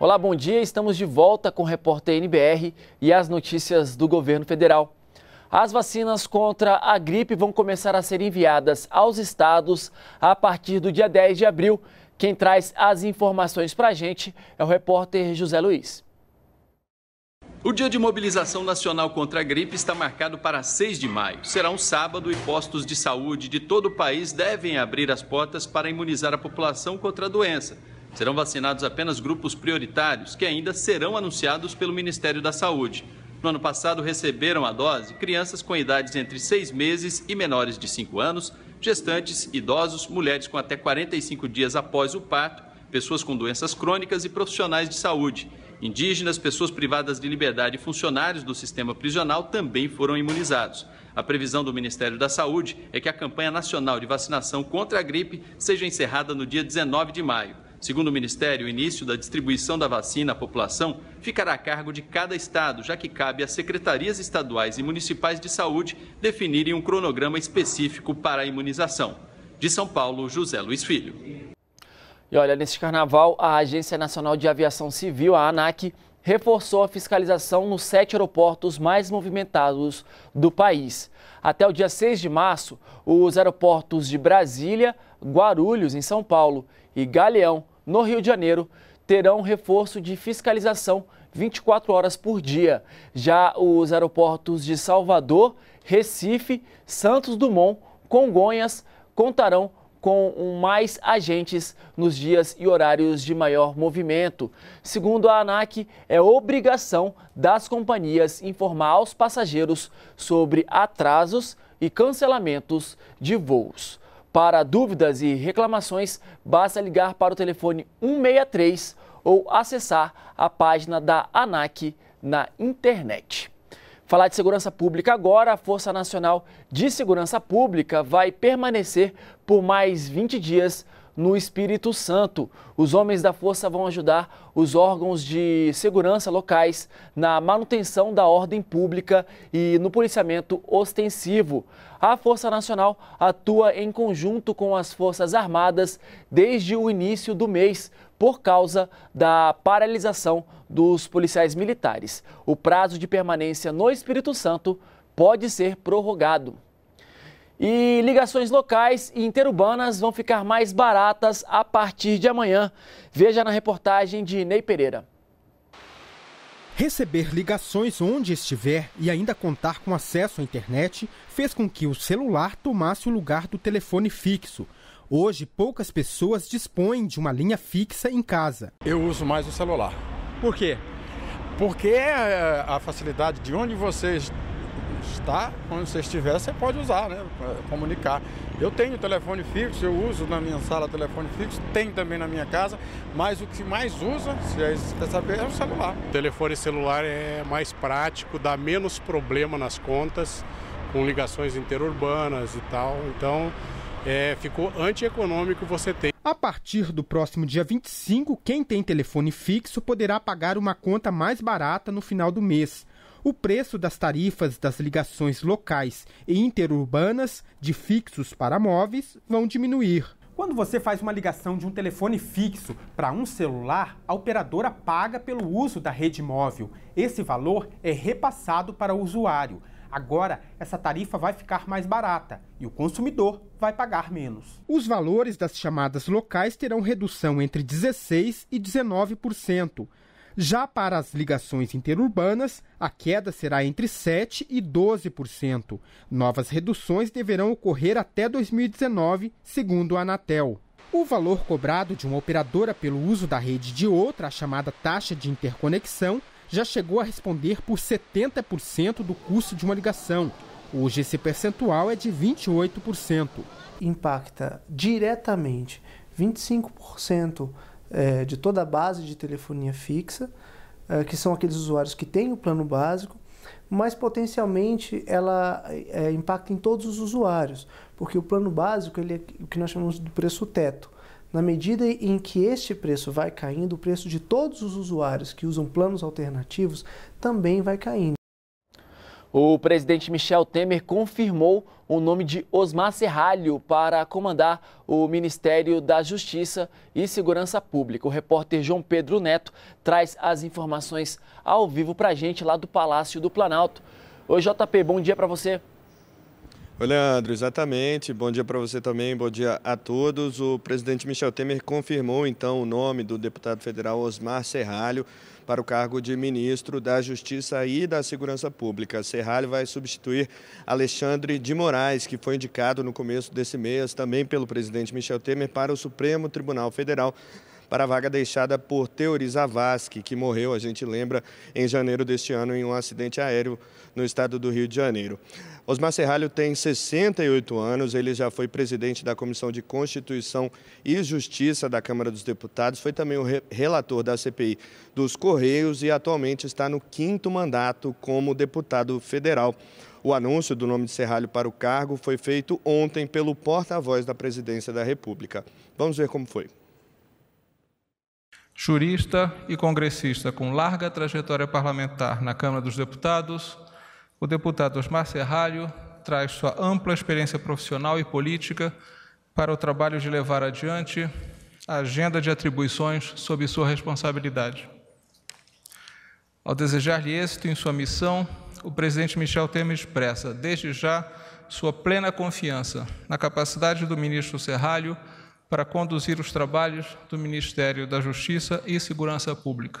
Olá, bom dia. Estamos de volta com o repórter NBR e as notícias do governo federal. As vacinas contra a gripe vão começar a ser enviadas aos estados a partir do dia 10 de abril. Quem traz as informações para a gente é o repórter José Luiz. O dia de mobilização nacional contra a gripe está marcado para 6 de maio. Será um sábado e postos de saúde de todo o país devem abrir as portas para imunizar a população contra a doença. Serão vacinados apenas grupos prioritários, que ainda serão anunciados pelo Ministério da Saúde. No ano passado, receberam a dose crianças com idades entre seis meses e menores de cinco anos, gestantes, idosos, mulheres com até 45 dias após o parto, pessoas com doenças crônicas e profissionais de saúde. Indígenas, pessoas privadas de liberdade e funcionários do sistema prisional também foram imunizados. A previsão do Ministério da Saúde é que a campanha nacional de vacinação contra a gripe seja encerrada no dia 19 de maio. Segundo o Ministério, o início da distribuição da vacina à população ficará a cargo de cada estado, já que cabe às secretarias estaduais e municipais de saúde definirem um cronograma específico para a imunização. De São Paulo, José Luiz Filho. E olha, neste carnaval, a Agência Nacional de Aviação Civil, a ANAC, reforçou a fiscalização nos sete aeroportos mais movimentados do país. Até o dia 6 de março, os aeroportos de Brasília, Guarulhos, em São Paulo, e Galeão, no Rio de Janeiro, terão reforço de fiscalização 24 horas por dia. Já os aeroportos de Salvador, Recife, Santos Dumont, Congonhas contarão com mais agentes nos dias e horários de maior movimento. Segundo a ANAC, é obrigação das companhias informar aos passageiros sobre atrasos e cancelamentos de voos. Para dúvidas e reclamações, basta ligar para o telefone 163 ou acessar a página da ANAC na internet. Falar de segurança pública agora, a Força Nacional de Segurança Pública vai permanecer por mais 20 dias no Espírito Santo. Os homens da força vão ajudar os órgãos de segurança locais na manutenção da ordem pública e no policiamento ostensivo. A Força Nacional atua em conjunto com as Forças Armadas desde o início do mês, por causa da paralisação dos policiais militares. O prazo de permanência no Espírito Santo pode ser prorrogado. E ligações locais e interurbanas vão ficar mais baratas a partir de amanhã. Veja na reportagem de Ney Pereira. Receber ligações onde estiver e ainda contar com acesso à internet fez com que o celular tomasse o lugar do telefone fixo Hoje, poucas pessoas dispõem de uma linha fixa em casa. Eu uso mais o celular. Por quê? Porque eh, a facilidade de onde você está, onde você estiver, você pode usar, né? Comunicar. Eu tenho telefone fixo, eu uso na minha sala telefone fixo, tem também na minha casa, mas o que mais usa, se é quer saber, é o celular. O telefone celular é mais prático, dá menos problema nas contas, com ligações interurbanas e tal. Então, é, ficou antieconômico você ter. A partir do próximo dia 25, quem tem telefone fixo poderá pagar uma conta mais barata no final do mês. O preço das tarifas das ligações locais e interurbanas de fixos para móveis vão diminuir. Quando você faz uma ligação de um telefone fixo para um celular, a operadora paga pelo uso da rede móvel. Esse valor é repassado para o usuário. Agora, essa tarifa vai ficar mais barata e o consumidor vai pagar menos. Os valores das chamadas locais terão redução entre 16% e 19%. Já para as ligações interurbanas, a queda será entre 7% e 12%. Novas reduções deverão ocorrer até 2019, segundo a Anatel. O valor cobrado de uma operadora pelo uso da rede de outra, a chamada taxa de interconexão, já chegou a responder por 70% do custo de uma ligação. Hoje esse percentual é de 28%. Impacta diretamente 25% é, de toda a base de telefonia fixa, é, que são aqueles usuários que têm o plano básico, mas potencialmente ela é, impacta em todos os usuários, porque o plano básico ele é o que nós chamamos de preço teto. Na medida em que este preço vai caindo, o preço de todos os usuários que usam planos alternativos também vai caindo. O presidente Michel Temer confirmou o nome de Osmar Serralho para comandar o Ministério da Justiça e Segurança Pública. O repórter João Pedro Neto traz as informações ao vivo para a gente lá do Palácio do Planalto. Oi, JP, bom dia para você. Oi, Leandro, exatamente. Bom dia para você também, bom dia a todos. O presidente Michel Temer confirmou então o nome do deputado federal Osmar Serralho para o cargo de ministro da Justiça e da Segurança Pública. Serralho vai substituir Alexandre de Moraes, que foi indicado no começo desse mês também pelo presidente Michel Temer para o Supremo Tribunal Federal para a vaga deixada por Teori Zavascki, que morreu, a gente lembra, em janeiro deste ano em um acidente aéreo no estado do Rio de Janeiro. Osmar Serralho tem 68 anos, ele já foi presidente da Comissão de Constituição e Justiça da Câmara dos Deputados, foi também o re relator da CPI dos Correios e atualmente está no quinto mandato como deputado federal. O anúncio do nome de Serralho para o cargo foi feito ontem pelo porta-voz da Presidência da República. Vamos ver como foi. Jurista e congressista com larga trajetória parlamentar na Câmara dos Deputados, o deputado Osmar Serralho traz sua ampla experiência profissional e política para o trabalho de levar adiante a agenda de atribuições sob sua responsabilidade. Ao desejar-lhe êxito em sua missão, o presidente Michel Temer expressa, desde já, sua plena confiança na capacidade do ministro Serralho para conduzir os trabalhos do Ministério da Justiça e Segurança Pública.